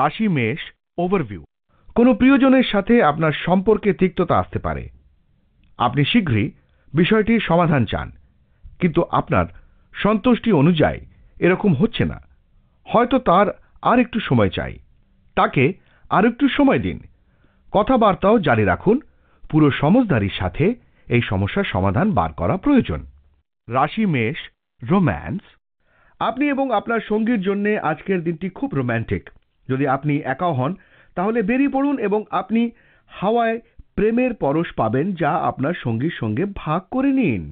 রাশি মেষ ওভারভিউ কোনো প্রিয়জনের সাথে আপনার সম্পর্কে তিক্ততা আসতে পারে আপনি শীঘ্রই বিষয়টির সমাধান চান কিন্তু আপনার সন্তুষ্টি অনুযায়ী এরকম হচ্ছে না হয়তো তার আর একটু সময় চাই তাকে আর একটু সময় দিন কথাবার্তাও জারি রাখুন পুরো সমজদারির সাথে এই সমস্যার সমাধান বার করা প্রয়োজন রাশি মেষ রোম্যান্স আপনি এবং আপনার সঙ্গীর জন্য আজকের দিনটি খুব রোম্যান্টিক যদি আপনি একা হন তাহলে বেরিয়ে পড়ুন এবং আপনি হাওয়ায় প্রেমের পরশ পাবেন যা আপনার সঙ্গীর সঙ্গে ভাগ করে নিন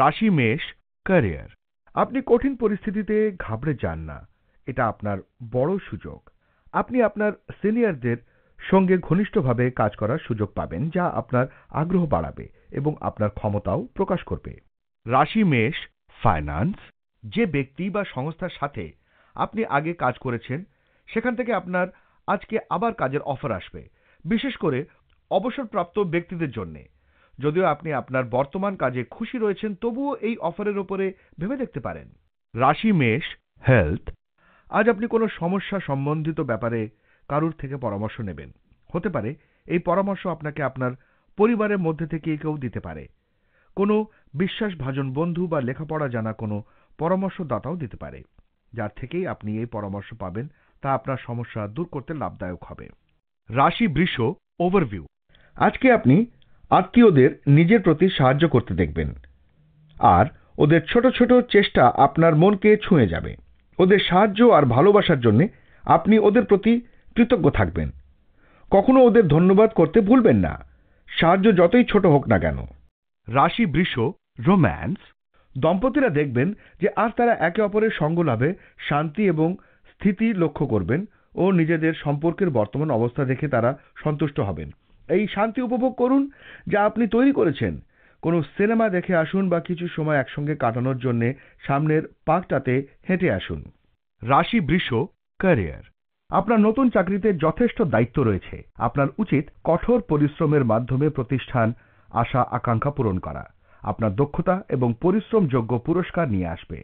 রাশি মেষ ক্যারিয়ার আপনি কঠিন পরিস্থিতিতে ঘাবড়ে যান না এটা আপনার বড় সুযোগ আপনি আপনার সিনিয়রদের সঙ্গে ঘনিষ্ঠভাবে কাজ করার সুযোগ পাবেন যা আপনার আগ্রহ বাড়াবে এবং আপনার ক্ষমতাও প্রকাশ করবে রাশি মেষ ফাইন্যান্স যে ব্যক্তি বা সংস্থার সাথে আপনি আগে কাজ করেছেন সেখান থেকে আপনার আজকে আবার কাজের অফার আসবে বিশেষ করে অবসরপ্রাপ্ত ব্যক্তিদের জন্যে যদিও আপনি আপনার বর্তমান কাজে খুশি রয়েছেন তবুও এই অফারের ওপরে ভেবে দেখতে পারেন রাশি মেষ হেলথ আজ আপনি কোনো সমস্যা সম্বন্ধিত ব্যাপারে কারুর থেকে পরামর্শ নেবেন হতে পারে এই পরামর্শ আপনাকে আপনার পরিবারের মধ্যে থেকে কেউ দিতে পারে কোনো বিশ্বাসভাজন বন্ধু বা লেখাপড়া জানা কোনো পরামর্শদাতাও দিতে পারে যার থেকেই আপনি এই পরামর্শ পাবেন তা আপনার সমস্যা দূর করতে লাভদায়ক হবে রাশি বৃষ ওভারভিউ আজকে আপনি আত্মীয়দের নিজের প্রতি সাহায্য করতে দেখবেন আর ওদের ছোট ছোট চেষ্টা আপনার মনকে ছুঁয়ে যাবে ওদের সাহায্য আর ভালোবাসার জন্যে আপনি ওদের প্রতি কৃতজ্ঞ থাকবেন কখনো ওদের ধন্যবাদ করতে ভুলবেন না সাহায্য যতই ছোট হোক না কেন রাশি বৃষ রোম্যান্স দম্পতিরা দেখবেন যে আর তারা একে অপরের সঙ্গ লাভে শান্তি এবং স্থিতি লক্ষ্য করবেন ও নিজেদের সম্পর্কের বর্তমান অবস্থা দেখে তারা সন্তুষ্ট হবেন এই শান্তি উপভোগ করুন যা আপনি তৈরি করেছেন কোনো সিনেমা দেখে আসুন বা কিছু সময় একসঙ্গে কাটানোর জন্য সামনের পার্কটাতে হেঁটে আসুন রাশি বৃষ ক্যারিয়ার আপনার নতুন চাকরিতে যথেষ্ট দায়িত্ব রয়েছে আপনার উচিত কঠোর পরিশ্রমের মাধ্যমে প্রতিষ্ঠান আশা আকাঙ্ক্ষা পূরণ করা আপনার দক্ষতা এবং পরিশ্রমযোগ্য পুরস্কার নিয়ে আসবে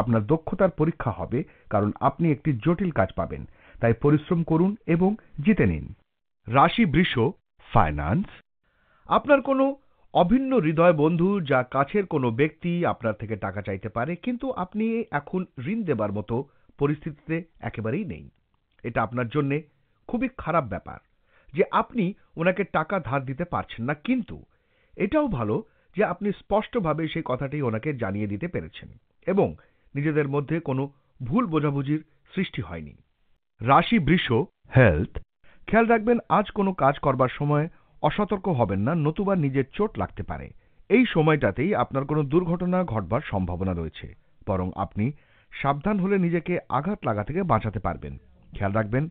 আপনার দক্ষতার পরীক্ষা হবে কারণ আপনি একটি জটিল কাজ পাবেন তাই পরিশ্রম করুন এবং জিতে নিন রাশি বৃষ ফাইন্যান্স আপনার কোনো অভিন্ন হৃদয় বন্ধু যা কাছের কোনো ব্যক্তি আপনার থেকে টাকা চাইতে পারে কিন্তু আপনি এখন ঋণ দেবার মতো পরিস্থিতিতে একেবারেই নেই এটা আপনার জন্যে খুবই খারাপ ব্যাপার যে আপনি ওনাকে টাকা ধার দিতে পারছেন না কিন্তু এটাও ভালো যে আপনি স্পষ্টভাবে সেই কথাটি ওনাকে জানিয়ে দিতে পেরেছেন এবং নিজেদের মধ্যে কোনো ভুল বোঝাবুঝির সৃষ্টি হয়নি রাশি বৃষ হেলথ খেয়াল রাখবেন আজ কোনো কাজ করবার সময় অসতর্ক হবেন না নতুবা নিজের চোট লাগতে পারে এই সময়টাতেই আপনার কোনো দুর্ঘটনা ঘটবার সম্ভাবনা রয়েছে বরং আপনি সাবধান হলে নিজেকে আঘাত লাগা থেকে বাঁচাতে পারবেন খেয়াল রাখবেন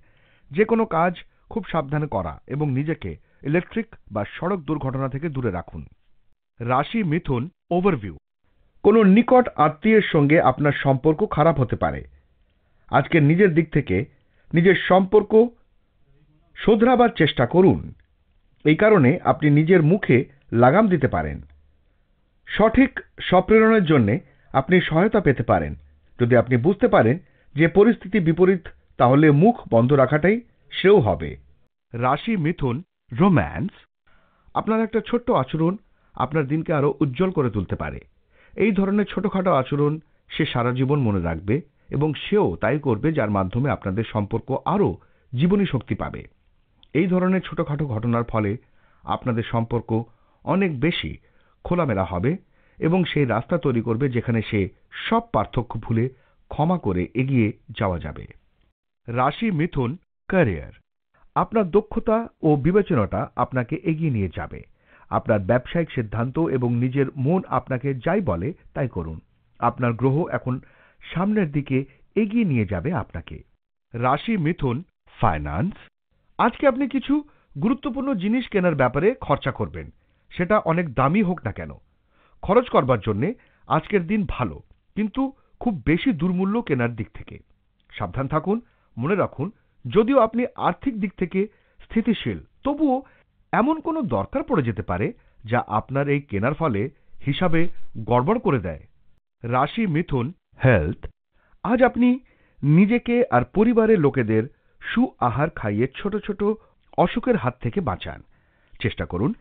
যে কোনো কাজ খুব সাবধানে করা এবং নিজেকে ইলেকট্রিক বা সড়ক দুর্ঘটনা থেকে দূরে রাখুন রাশি মিথুন ওভারভিউ কোনো নিকট আত্মীয়ের সঙ্গে আপনার সম্পর্ক খারাপ হতে পারে আজকে নিজের দিক থেকে নিজের সম্পর্ক শোধরাবার চেষ্টা করুন এই কারণে আপনি নিজের মুখে লাগাম দিতে পারেন সঠিক সপ্রেরণের জন্যে আপনি সহায়তা পেতে পারেন যদি আপনি বুঝতে পারেন যে পরিস্থিতি বিপরীত তাহলে মুখ বন্ধ রাখাটাই সেও হবে রাশি মিথুন রোম্যান্স আপনার একটা ছোট্ট আচরণ আপনার দিনকে আরও উজ্জ্বল করে তুলতে পারে এই ধরনের ছোটখাটো আচরণ সে সারা জীবন মনে রাখবে এবং সেও তাই করবে যার মাধ্যমে আপনাদের সম্পর্ক আরও জীবনী শক্তি পাবে এই ধরনের ছোটখাটো ঘটনার ফলে আপনাদের সম্পর্ক অনেক বেশি খোলামেলা হবে এবং সেই রাস্তা তৈরি করবে যেখানে সে সব পার্থক্য ভুলে ক্ষমা করে এগিয়ে যাওয়া যাবে রাশি মিথুন ক্যারিয়ার আপনার দক্ষতা ও বিবেচনাটা আপনাকে এগিয়ে নিয়ে যাবে আপনার ব্যবসায়িক সিদ্ধান্ত এবং নিজের মন আপনাকে যাই বলে তাই করুন আপনার গ্রহ এখন সামনের দিকে এগিয়ে নিয়ে যাবে আপনাকে রাশি মিথুন ফাইন্যান্স আজকে আপনি কিছু গুরুত্বপূর্ণ জিনিস কেনার ব্যাপারে খরচা করবেন সেটা অনেক দামি হোক না কেন খরচ করবার জন্যে আজকের দিন ভালো কিন্তু খুব বেশি দুর্মূল্য কেনার দিক থেকে সাবধান থাকুন মনে রাখুন যদিও আপনি আর্থিক দিক থেকে স্থিতিশীল তবুও এমন কোনো দরকার পড়ে যেতে পারে যা আপনার এই কেনার ফলে হিসাবে গড়বড় করে দেয় রাশি মিথুন হেলথ আজ আপনি নিজেকে আর পরিবারের লোকেদের সু আহার খাইয়ে ছোট ছোট অসুখের হাত থেকে বাঁচান চেষ্টা করুন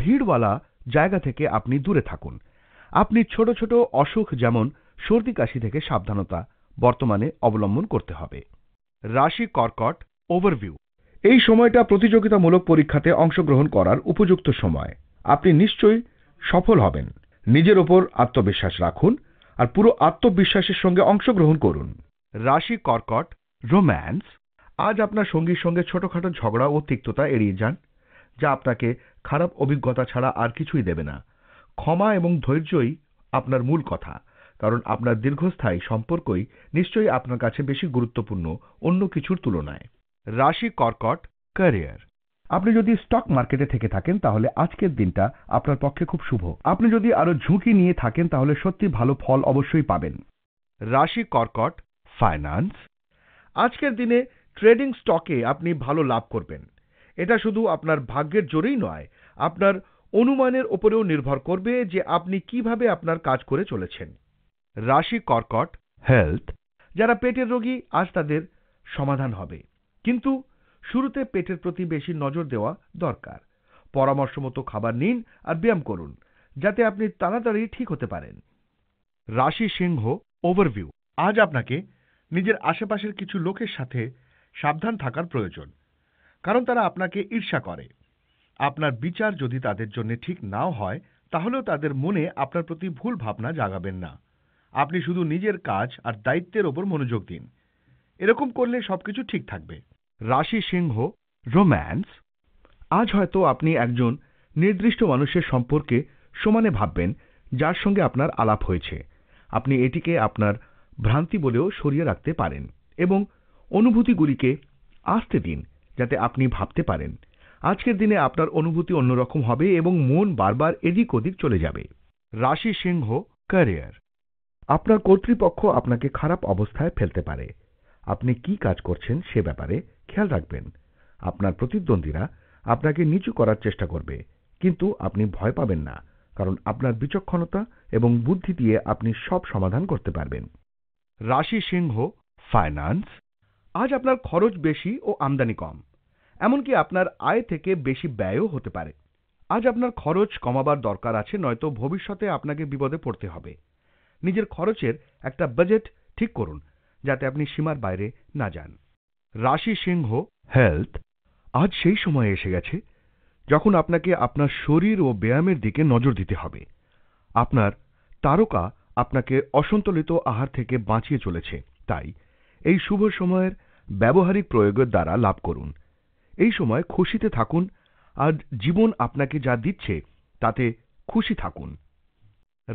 ভিড়ওয়ালা জায়গা থেকে আপনি দূরে থাকুন আপনি ছোট ছোট অসুখ যেমন সর্দি কাশি থেকে সাবধানতা বর্তমানে অবলম্বন করতে হবে রাশি কর্কট ওভারভিউ এই সময়টা প্রতিযোগিতামূলক পরীক্ষাতে অংশগ্রহণ করার উপযুক্ত সময় আপনি নিশ্চয়ই সফল হবেন নিজের ওপর আত্মবিশ্বাস রাখুন আর পুরো আত্মবিশ্বাসের সঙ্গে অংশগ্রহণ করুন রাশি কর্কট রোম্যান্স আজ আপনার সঙ্গীর সঙ্গে ছোটখাটো ঝগড়া ও তিক্ততা এড়িয়ে যান যা আপনাকে খারাপ অভিজ্ঞতা ছাড়া আর কিছুই দেবে না ক্ষমা এবং ধৈর্যই আপনার মূল কথা কারণ আপনার দীর্ঘস্থায়ী সম্পর্কই নিশ্চয়ই আপনার কাছে বেশি গুরুত্বপূর্ণ অন্য কিছুর তুলনায় রাশি কর্কট ক্যারিয়ার আপনি যদি স্টক মার্কেটে থেকে থাকেন তাহলে আজকের দিনটা আপনার পক্ষে খুব শুভ আপনি যদি আরো ঝুঁকি নিয়ে থাকেন তাহলে সত্যি ভালো ফল অবশ্যই পাবেন রাশি কর্কট ফাইন্যান্স আজকের দিনে ট্রেডিং স্টকে আপনি ভালো লাভ করবেন এটা শুধু আপনার ভাগ্যের জোরেই নয় আপনার অনুমানের ওপরেও নির্ভর করবে যে আপনি কিভাবে আপনার কাজ করে চলেছেন রাশি কর্কট হেলথ যারা পেটের রোগী আজ তাদের সমাধান হবে কিন্তু শুরুতে পেটের প্রতি বেশি নজর দেওয়া দরকার পরামর্শ মতো খাবার নিন আর ব্যায়াম করুন যাতে আপনি তাড়াতাড়ি ঠিক হতে পারেন রাশি সিংহ ওভারভিউ আজ আপনাকে নিজের আশেপাশের কিছু লোকের সাথে সাবধান থাকার প্রয়োজন কারণ তারা আপনাকে ঈর্ষা করে আপনার বিচার যদি তাদের জন্য ঠিক নাও হয় তাহলেও তাদের মনে আপনার প্রতি ভুল ভাবনা জাগাবেন না আপনি শুধু নিজের কাজ আর দায়িত্বের ওপর মনোযোগ দিন এরকম করলে সবকিছু ঠিক থাকবে রাশি সিংহ রোম্যান্স আজ হয়তো আপনি একজন নির্দিষ্ট মানুষের সম্পর্কে সমানে ভাববেন যার সঙ্গে আপনার আলাপ হয়েছে আপনি এটিকে আপনার ভ্রান্তি বলেও সরিয়ে রাখতে পারেন এবং অনুভূতিগুলিকে আসতে দিন যাতে আপনি ভাবতে পারেন আজকের দিনে আপনার অনুভূতি অন্যরকম হবে এবং মন বারবার এদিক ওদিক চলে যাবে রাশি সিংহ ক্যারিয়ার আপনার কর্তৃপক্ষ আপনাকে খারাপ অবস্থায় ফেলতে পারে আপনি কি কাজ করছেন সে ব্যাপারে খেয়াল রাখবেন আপনার প্রতিদ্বন্দ্বীরা আপনাকে নিচু করার চেষ্টা করবে কিন্তু আপনি ভয় পাবেন না কারণ আপনার বিচক্ষণতা এবং বুদ্ধি দিয়ে আপনি সব সমাধান করতে পারবেন রাশি সিংহ ফাইন্যান্স আজ আপনার খরচ বেশি ও আমদানি কম এমনকি আপনার আয় থেকে বেশি ব্যয়ও হতে পারে আজ আপনার খরচ কমাবার দরকার আছে নয়তো ভবিষ্যতে আপনাকে বিপদে পড়তে হবে নিজের খরচের একটা বাজেট ঠিক করুন যাতে আপনি সীমার বাইরে না যান রাশি সিংহ হেলথ আজ সেই সময় এসে গেছে যখন আপনাকে আপনার শরীর ও ব্যায়ামের দিকে নজর দিতে হবে আপনার তারকা আপনাকে অসন্তুলিত আহার থেকে বাঁচিয়ে চলেছে তাই এই শুভ সময়ের ব্যবহারিক প্রয়োগের দ্বারা লাভ করুন এই সময় খুশিতে থাকুন আর জীবন আপনাকে যা দিচ্ছে তাতে খুশি থাকুন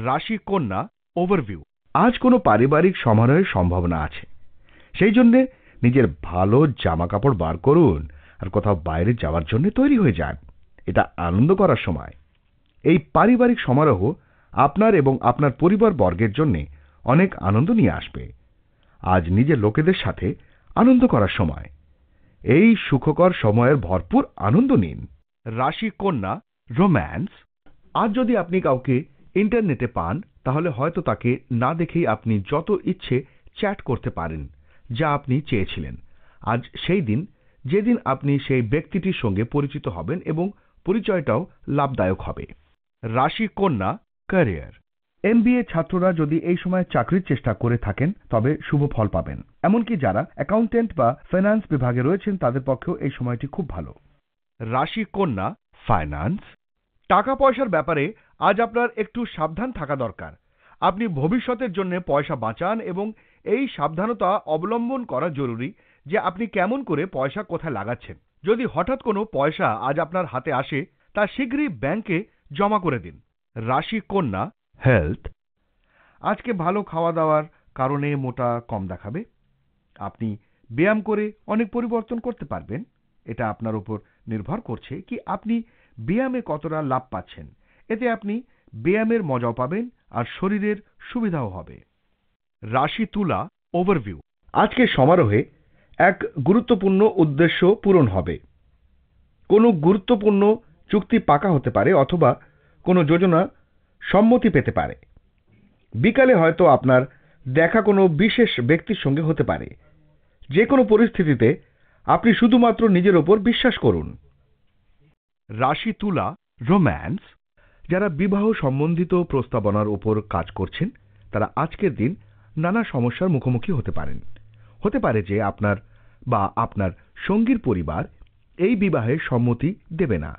রাশি কন্যা ওভারভিউ আজ কোনো পারিবারিক সমারোহের সম্ভাবনা আছে সেই জন্যে নিজের ভালো জামা কাপড় বার করুন আর কোথাও বাইরে যাওয়ার জন্য তৈরি হয়ে যান এটা আনন্দ করার সময় এই পারিবারিক সমারোহ আপনার এবং আপনার পরিবার বর্গের জন্য অনেক আনন্দ নিয়ে আসবে আজ নিজের লোকেদের সাথে আনন্দ করার সময় এই সুখকর সময়ের ভরপুর আনন্দ নিন রাশি কন্যা রোম্যান্স আজ যদি আপনি কাউকে ইন্টারনেটে পান তাহলে হয়তো তাকে না দেখেই আপনি যত ইচ্ছে চ্যাট করতে পারেন যা আপনি চেয়েছিলেন আজ সেই দিন যেদিন আপনি সেই ব্যক্তিটির সঙ্গে পরিচিত হবেন এবং পরিচয়টাও লাভদায়ক হবে রাশি কন্যা ক্যারিয়ার এমবিএ ছাত্ররা যদি এই সময় চাকরির চেষ্টা করে থাকেন তবে শুভ ফল পাবেন এমনকি যারা অ্যাকাউন্টেন্ট বা ফিনান্স বিভাগে রয়েছেন তাদের পক্ষেও এই সময়টি খুব ভালো রাশি কন্যা ফাইন্যান্স টাকা পয়সার ব্যাপারে আজ আপনার একটু সাবধান থাকা দরকার আপনি ভবিষ্যতের জন্য পয়সা বাঁচান এবং এই সাবধানতা অবলম্বন করা জরুরি যে আপনি কেমন করে পয়সা কোথায় লাগাচ্ছেন যদি হঠাৎ কোনো পয়সা আজ আপনার হাতে আসে তা শীঘ্রই ব্যাংকে জমা করে দিন রাশি কন্যা হেলথ আজকে ভালো খাওয়া দাওয়ার কারণে মোটা কম দেখাবে আপনি ব্যায়াম করে অনেক পরিবর্তন করতে পারবেন এটা আপনার উপর নির্ভর করছে কি আপনি ব্যায়ামে কতটা লাভ পাচ্ছেন এতে আপনি ব্যায়ামের মজাও পাবেন আর শরীরের সুবিধাও হবে রাশি তুলা ওভারভিউ আজকের সমারোহে এক গুরুত্বপূর্ণ উদ্দেশ্য পূরণ হবে কোনো গুরুত্বপূর্ণ চুক্তি পাকা হতে পারে অথবা কোনো যোজনা সম্মতি পেতে পারে বিকালে হয়তো আপনার দেখা কোনো বিশেষ ব্যক্তির সঙ্গে হতে পারে যে কোনো পরিস্থিতিতে আপনি শুধুমাত্র নিজের ওপর বিশ্বাস করুন রাশি তুলা রোম্যান্স যারা বিবাহ সম্বন্ধিত প্রস্তাবনার ওপর কাজ করছেন তারা আজকের দিন নানা সমস্যার মুখোমুখি হতে পারেন হতে পারে যে আপনার বা আপনার সঙ্গীর পরিবার এই বিবাহে সম্মতি দেবে না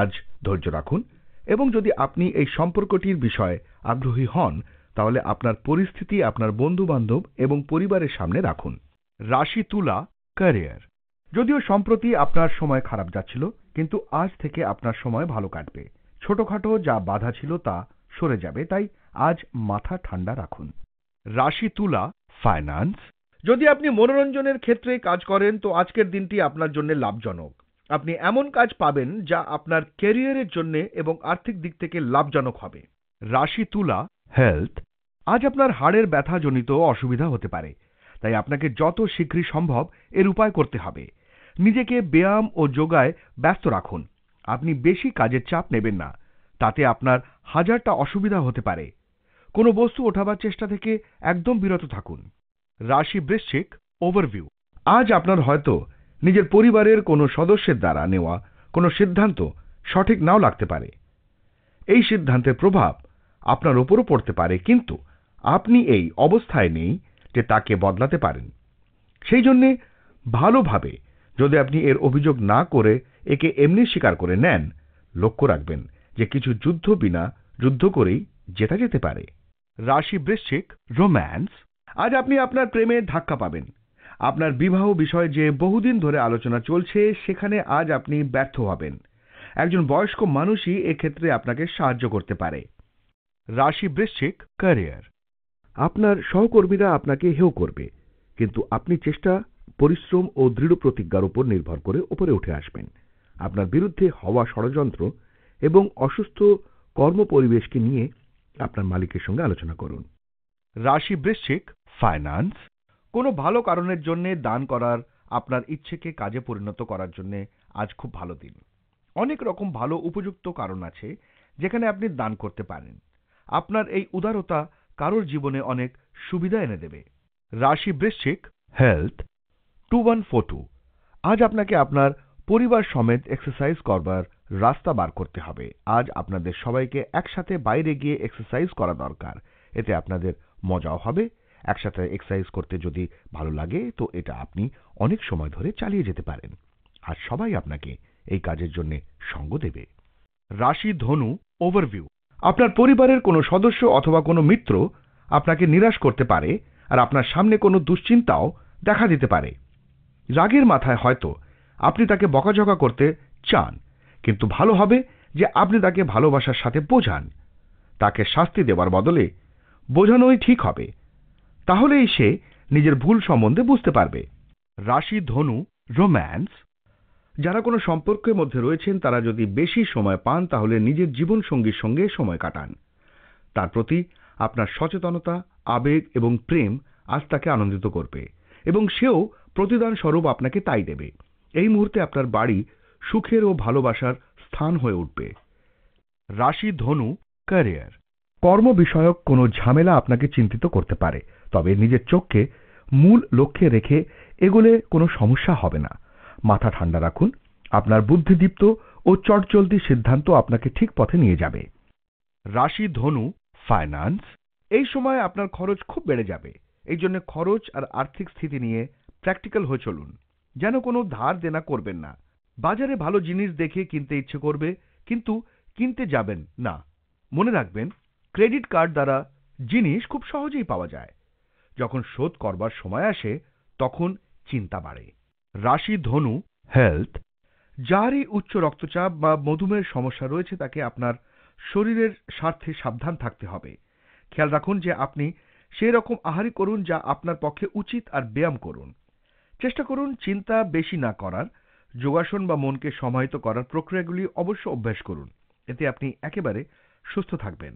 আজ ধৈর্য রাখুন এবং যদি আপনি এই সম্পর্কটির বিষয়ে আগ্রহী হন তাহলে আপনার পরিস্থিতি আপনার বন্ধুবান্ধব এবং পরিবারের সামনে রাখুন রাশি তুলা ক্যারিয়ার যদিও সম্প্রতি আপনার সময় খারাপ যাচ্ছিল কিন্তু আজ থেকে আপনার সময় ভালো কাটবে ছোটখাটো যা বাধা ছিল তা সরে যাবে তাই আজ মাথা ঠান্ডা রাখুন রাশি তুলা ফাইন্যান্স যদি আপনি মনোরঞ্জনের ক্ষেত্রে কাজ করেন তো আজকের দিনটি আপনার জন্য লাভজনক আপনি এমন কাজ পাবেন যা আপনার ক্যারিয়ারের জন্য এবং আর্থিক দিক থেকে লাভজনক হবে রাশি তুলা হেলথ আজ আপনার হাড়ের ব্যথাজনিত অসুবিধা হতে পারে তাই আপনাকে যত শীঘ্রই সম্ভব এর উপায় করতে হবে নিজেকে ব্যায়াম ও যোগায় ব্যস্ত রাখুন আপনি বেশি কাজের চাপ নেবেন না তাতে আপনার হাজারটা অসুবিধা হতে পারে কোনো বস্তু ওঠাবার চেষ্টা থেকে একদম বিরত থাকুন রাশি বৃশ্চিক ওভারভিউ আজ আপনার হয়তো নিজের পরিবারের কোনো সদস্যের দ্বারা নেওয়া কোনো সিদ্ধান্ত সঠিক নাও লাগতে পারে এই সিদ্ধান্তের প্রভাব আপনার ওপরও পড়তে পারে কিন্তু আপনি এই অবস্থায় নেই যে তাকে বদলাতে পারেন সেই জন্যে ভালোভাবে যদি আপনি এর অভিযোগ না করে একে এমনি স্বীকার করে নেন লক্ষ্য রাখবেন যে কিছু যুদ্ধ বিনা যুদ্ধ করেই জেতা যেতে পারে রাশি বৃশ্চিক রোম্যান্স আজ আপনি আপনার প্রেমে ধাক্কা পাবেন আপনার বিবাহ বিষয়ে যে বহুদিন ধরে আলোচনা চলছে সেখানে আজ আপনি ব্যর্থ হবেন একজন বয়স্ক মানুষই এক্ষেত্রে আপনাকে সাহায্য করতে পারে রাশি বৃশ্চিক ক্যারিয়ার আপনার সহকর্মীরা আপনাকে হেউ করবে কিন্তু আপনি চেষ্টা পরিশ্রম ও দৃঢ় প্রতিজ্ঞার উপর নির্ভর করে ওপরে উঠে আসবেন আপনার বিরুদ্ধে হওয়া ষড়যন্ত্র এবং অসুস্থ কর্মপরিবেশকে নিয়ে আপনার মালিকের সঙ্গে আলোচনা করুন রাশি বৃশ্চিক ফাইন্যান্স কোনো ভালো কারণের জন্য দান করার আপনার ইচ্ছেকে কাজে পরিণত করার জন্য আজ খুব ভালো দিন অনেক রকম ভালো উপযুক্ত কারণ আছে যেখানে আপনি দান করতে পারেন আপনার এই উদারতা কারোর জীবনে অনেক সুবিধা এনে দেবে রাশি বৃশ্চিক health two one four two আজ আপনাকে আপনার পরিবার সমেত এক্সারসাইজ করবার রাস্তা বার করতে হবে আজ আপনাদের সবাইকে একসাথে বাইরে গিয়ে এক্সারসাইজ করা দরকার এতে আপনাদের মজাও হবে একসাথে এক্সারসাইজ করতে যদি ভালো লাগে তো এটা আপনি অনেক সময় ধরে চালিয়ে যেতে পারেন আর সবাই আপনাকে এই কাজের জন্য সঙ্গ দেবে রাশি ধনু ওভারভিউ আপনার পরিবারের কোনো সদস্য অথবা কোনো মিত্র আপনাকে নিরাশ করতে পারে আর আপনার সামনে কোনো দুশ্চিন্তাও দেখা দিতে পারে রাগের মাথায় হয়তো আপনি তাকে বকাঝকা করতে চান কিন্তু ভালো হবে যে আপনি তাকে ভালোবাসার সাথে বোঝান তাকে শাস্তি দেওয়ার বদলে বোঝানোই ঠিক হবে তাহলেই সে নিজের ভুল সম্বন্ধে বুঝতে পারবে রাশি ধনু রোম্যান্স যারা কোনো সম্পর্কের মধ্যে রয়েছেন তারা যদি বেশি সময় পান তাহলে নিজের জীবন সঙ্গীর সঙ্গে সময় কাটান তার প্রতি আপনার সচেতনতা আবেগ এবং প্রেম আজ তাকে আনন্দিত করবে এবং সেও প্রতিদান স্বরূপ আপনাকে তাই দেবে এই মুহূর্তে আপনার বাড়ি সুখের ও ভালোবাসার স্থান হয়ে উঠবে রাশি ধনু ক্যারিয়ার কর্ম বিষয়ক কোনো ঝামেলা আপনাকে চিন্তিত করতে পারে তবে নিজের চোখকে মূল লক্ষ্যে রেখে এগুলে কোনো সমস্যা হবে না মাথা ঠান্ডা রাখুন আপনার বুদ্ধিদীপ্ত ও চটচলতি সিদ্ধান্ত আপনাকে ঠিক পথে নিয়ে যাবে রাশি ধনু ফাইন্যান্স এই সময় আপনার খরচ খুব বেড়ে যাবে এই জন্য খরচ আর আর্থিক স্থিতি নিয়ে প্র্যাকটিক্যাল হয়ে চলুন যেন কোনো ধার দেনা করবেন না বাজারে ভালো জিনিস দেখে কিনতে ইচ্ছে করবে কিন্তু কিনতে যাবেন না মনে রাখবেন ক্রেডিট কার্ড দ্বারা জিনিস খুব সহজেই পাওয়া যায় যখন শোধ করবার সময় আসে তখন চিন্তা বাড়ে রাশি ধনু হেলথ যারই উচ্চ রক্তচাপ বা মধুমেহের সমস্যা রয়েছে তাকে আপনার শরীরের স্বার্থে সাবধান থাকতে হবে খেয়াল রাখুন যে আপনি সেই রকম আহারই করুন যা আপনার পক্ষে উচিত আর ব্যায়াম করুন চেষ্টা করুন চিন্তা বেশি না করার যোগাসন বা মনকে সমাহিত করার প্রক্রিয়াগুলি অবশ্য অভ্যাস করুন এতে আপনি একেবারে সুস্থ থাকবেন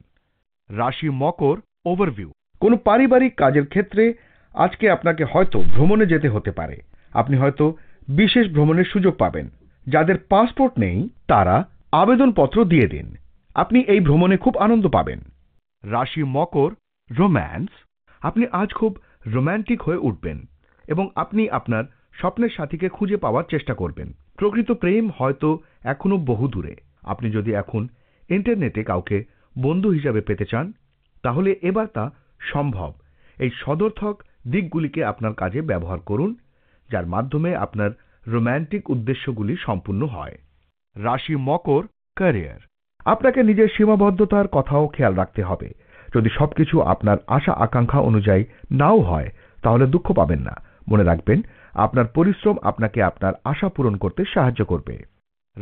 রাশি মকর ওভারভিউ কোনো পারিবারিক কাজের ক্ষেত্রে আজকে আপনাকে হয়তো ভ্রমণে যেতে হতে পারে আপনি হয়তো বিশেষ ভ্রমণের সুযোগ পাবেন যাদের পাসপোর্ট নেই তারা আবেদনপত্র দিয়ে দিন আপনি এই ভ্রমণে খুব আনন্দ পাবেন রাশি মকর রোম্যান্স আপনি আজ খুব রোম্যান্টিক হয়ে উঠবেন এবং আপনি আপনার স্বপ্নের সাথীকে খুঁজে পাওয়ার চেষ্টা করবেন প্রকৃত প্রেম হয়তো এখনও বহু দূরে আপনি যদি এখন ইন্টারনেটে কাউকে বন্ধু হিসাবে পেতে চান তাহলে এবার তা সম্ভব এই সদর্থক দিকগুলিকে আপনার কাজে ব্যবহার করুন যার মাধ্যমে আপনার রোম্যান্টিক উদ্দেশ্যগুলি সম্পূর্ণ হয় রাশি মকর ক্যারিয়ার আপনাকে নিজের সীমাবদ্ধতার কথাও খেয়াল রাখতে হবে যদি সবকিছু আপনার আশা আকাঙ্ক্ষা অনুযায়ী নাও হয় তাহলে দুঃখ পাবেন না মনে রাখবেন আপনার পরিশ্রম আপনাকে আপনার আশা পূরণ করতে সাহায্য করবে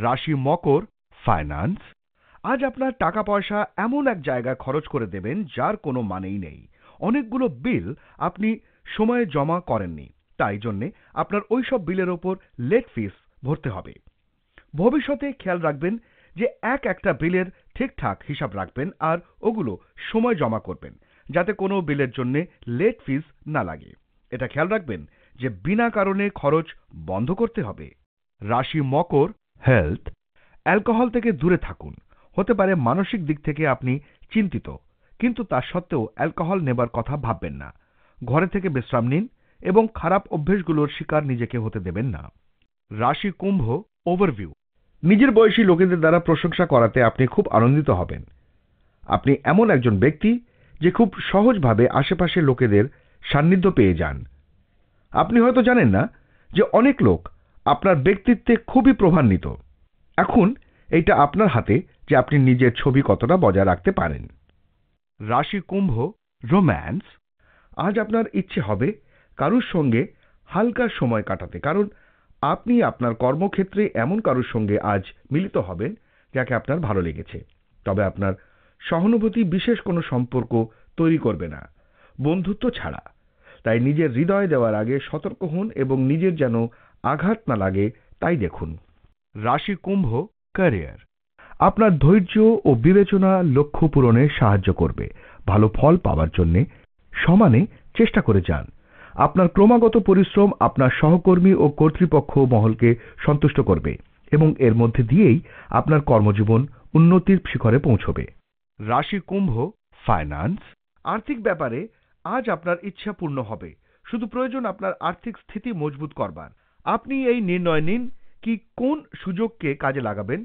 রাশি মকর ফাইন্যান্স আজ আপনার টাকা পয়সা এমন এক জায়গায় খরচ করে দেবেন যার কোনো মানেই নেই অনেকগুলো বিল আপনি সময়ে জমা করেননি তাই জন্যে আপনার ওইসব বিলের ওপর লেট ফিস ভরতে হবে ভবিষ্যতে খেয়াল রাখবেন যে এক একটা বিলের ঠিকঠাক হিসাব রাখবেন আর ওগুলো সময় জমা করবেন যাতে কোনো বিলের জন্য লেট ফিস না লাগে এটা খেয়াল রাখবেন যে বিনা কারণে খরচ বন্ধ করতে হবে রাশি মকর হেলথ অ্যালকোহল থেকে দূরে থাকুন হতে পারে মানসিক দিক থেকে আপনি চিন্তিত কিন্তু তা সত্ত্বেও অ্যালকোহল নেবার কথা ভাববেন না ঘরে থেকে বিশ্রাম নিন এবং খারাপ অভ্যেসগুলোর শিকার নিজেকে হতে দেবেন না রাশি কুম্ভ ওভারভিউ নিজের বয়সী লোকেদের দ্বারা প্রশংসা করাতে আপনি খুব আনন্দিত হবেন আপনি এমন একজন ব্যক্তি যে খুব সহজভাবে আশেপাশে লোকেদের সান্নিধ্য পেয়ে যান আপনি হয়তো জানেন না যে অনেক লোক আপনার ব্যক্তিত্বে খুবই প্রভান্বিত এখন এইটা আপনার হাতে যে আপনি নিজের ছবি কতটা বজায় রাখতে পারেন রাশি কুম্ভ রোম্যান্স আজ আপনার ইচ্ছে হবে কারুর সঙ্গে হালকা সময় কাটাতে কারণ আপনি আপনার কর্মক্ষেত্রে এমন কারুর সঙ্গে আজ মিলিত হবেন যাকে আপনার ভালো লেগেছে তবে আপনার সহানুভূতি বিশেষ কোনো সম্পর্ক তৈরি করবে না বন্ধুত্ব ছাড়া তাই নিজের হৃদয় দেওয়ার আগে সতর্ক হন এবং নিজের যেন আঘাত না লাগে তাই দেখুন রাশি কুম্ভ ক্যারিয়ার আপনার ধৈর্য ও বিবেচনা লক্ষ্য পূরণে সাহায্য করবে ভালো ফল পাওয়ার জন্যে সমানে চেষ্টা করে যান আপনার ক্রমাগত পরিশ্রম আপনার সহকর্মী ও কর্তৃপক্ষ মহলকে সন্তুষ্ট করবে এবং এর মধ্যে দিয়েই আপনার কর্মজীবন উন্নতির শিখরে পৌঁছবে রাশি কুম্ভ ফাইন্যান্স আর্থিক ব্যাপারে আজ আপনার ইচ্ছা পূর্ণ হবে শুধু প্রয়োজন আপনার আর্থিক স্থিতি মজবুত করবার আপনি এই নির্ণয় নিন কি কোন সুযোগকে কাজে লাগাবেন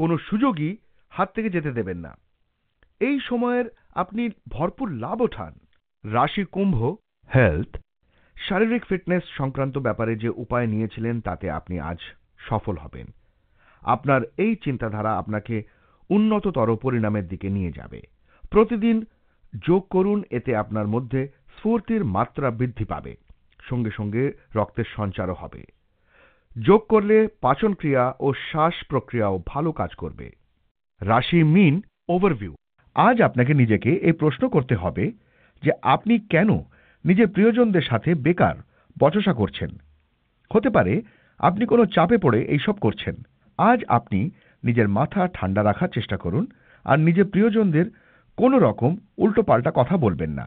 কোন সুযোগই হাত থেকে যেতে দেবেন না এই সময়ের আপনি ভরপুর লাভ ওঠান রাশি কুম্ভ হেলথ শারীরিক ফিটনেস সংক্রান্ত ব্যাপারে যে উপায় নিয়েছিলেন তাতে আপনি আজ সফল হবেন আপনার এই চিন্তাধারা আপনাকে উন্নততর পরিণামের দিকে নিয়ে যাবে প্রতিদিন যোগ করুন এতে আপনার মধ্যে স্ফূর্তির মাত্রা বৃদ্ধি পাবে সঙ্গে সঙ্গে রক্তের সঞ্চারও হবে যোগ করলে পাচন ক্রিয়া ও শ্বাস প্রক্রিয়াও ভালো কাজ করবে রাশি মিন ওভারভিউ আজ আপনাকে নিজেকে এই প্রশ্ন করতে হবে যে আপনি কেন নিজের প্রিয়জনদের সাথে বেকার বচসা করছেন হতে পারে আপনি কোনো চাপে পড়ে এইসব করছেন আজ আপনি নিজের মাথা ঠান্ডা রাখার চেষ্টা করুন আর নিজের প্রিয়জনদের কোনো রকম উল্টোপাল্টা কথা বলবেন না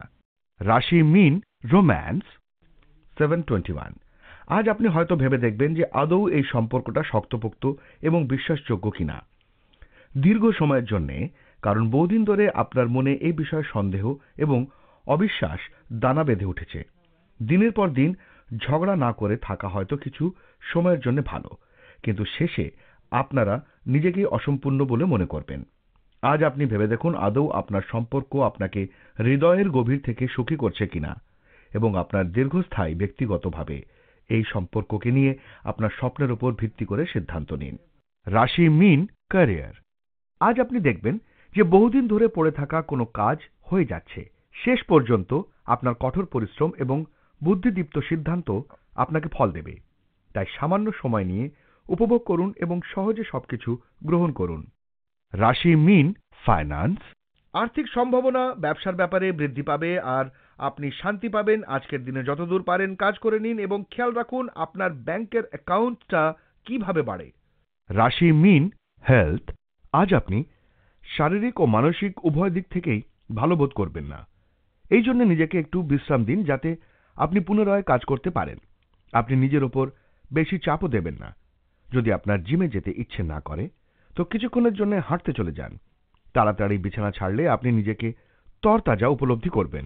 রাশি মিন রোম্যান্স সেভেন টোয়েন্টি ওয়ান আজ আপনি হয়তো ভেবে দেখবেন যে আদৌ এই সম্পর্কটা শক্তপোক্ত এবং বিশ্বাসযোগ্য কিনা দীর্ঘ সময়ের জন্যে কারণ বহুদিন ধরে আপনার মনে এই বিষয়ে সন্দেহ এবং অবিশ্বাস দানা বেঁধে উঠেছে দিনের পর দিন ঝগড়া না করে থাকা হয়তো কিছু সময়ের জন্য ভালো কিন্তু শেষে আপনারা নিজেকে অসম্পূর্ণ বলে মনে করবেন আজ আপনি ভেবে দেখুন আদৌ আপনার সম্পর্ক আপনাকে হৃদয়ের গভীর থেকে সুখী করছে কিনা এবং আপনার দীর্ঘস্থায়ী ব্যক্তিগতভাবে এই সম্পর্ককে নিয়ে আপনার স্বপ্নের উপর ভিত্তি করে সিদ্ধান্ত নিন রাশি মিন ক্যারিয়ার আজ আপনি দেখবেন যে বহুদিন ধরে পড়ে থাকা কোনো কাজ হয়ে যাচ্ছে শেষ পর্যন্ত আপনার কঠোর পরিশ্রম এবং বুদ্ধিদীপ্ত সিদ্ধান্ত আপনাকে ফল দেবে তাই সামান্য সময় নিয়ে উপভোগ করুন এবং সহজে সবকিছু গ্রহণ করুন রাশি মিন ফাইন্যান্স আর্থিক সম্ভাবনা ব্যবসার ব্যাপারে বৃদ্ধি পাবে আর আপনি শান্তি পাবেন আজকের দিনে যতদূর পারেন কাজ করে নিন এবং খেয়াল রাখুন আপনার ব্যাংকের অ্যাকাউন্টটা কিভাবে বাড়ে রাশি মিন হেলথ আজ আপনি শারীরিক ও মানসিক উভয় দিক থেকেই ভালো বোধ করবেন না এই জন্য নিজেকে একটু বিশ্রাম দিন যাতে আপনি পুনরায় কাজ করতে পারেন আপনি নিজের ওপর বেশি চাপও দেবেন না যদি আপনার জিমে যেতে ইচ্ছে না করে তো কিছুক্ষণের জন্য হাঁটতে চলে যান তাড়াতাড়ি বিছানা ছাড়লে আপনি নিজেকে তরতাজা উপলব্ধি করবেন